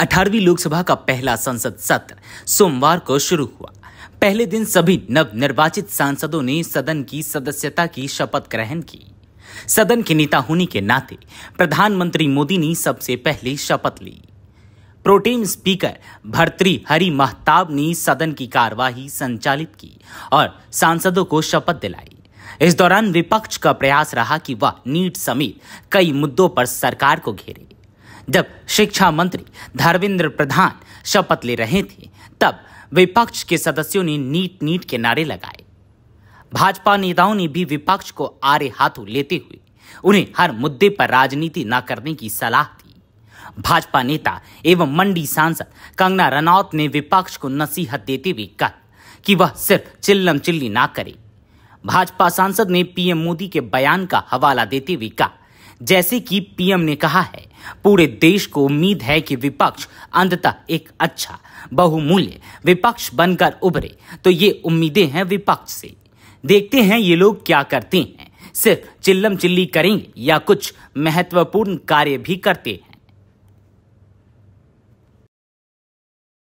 अठारहवीं लोकसभा का पहला संसद सत्र सोमवार को शुरू हुआ पहले दिन सभी नव निर्वाचित सांसदों ने सदन की सदस्यता की शपथ ग्रहण की सदन के नेता होने के नाते प्रधानमंत्री मोदी ने सबसे पहले शपथ ली pro tem speaker Bhartruhari Mahtab ने सदन की कार्यवाही संचालित की और सांसदों को शपथ दिलाई इस दौरान विपक्ष का प्रयास रहा कि वह नीट समेत कई मुद्दों पर सरकार को घेरे जब शिक्षा मंत्री धर्मेंद्र प्रधान शपथ ले रहे थे तब विपक्ष के सदस्यों ने नीट नीट के नारे लगाए भाजपा नेताओं ने भी विपक्ष को आरे हाथों लेते हुए उन्हें हर मुद्दे पर राजनीति न करने की सलाह दी भाजपा नेता एवं मंडी सांसद कंगना रनौत ने विपक्ष को नसीहत देते हुए कहा कि वह सिर्फ चिल्लम चिल्ली ना करे भाजपा सांसद ने पीएम मोदी के बयान का हवाला देते हुए कहा जैसे कि पीएम ने कहा है पूरे देश को उम्मीद है कि विपक्ष अंततः एक अच्छा बहुमूल्य विपक्ष बनकर उभरे तो ये उम्मीदें हैं विपक्ष से देखते हैं ये लोग क्या करते हैं सिर्फ चिल्लम चिल्ली करेंगे या कुछ महत्वपूर्ण कार्य भी करते हैं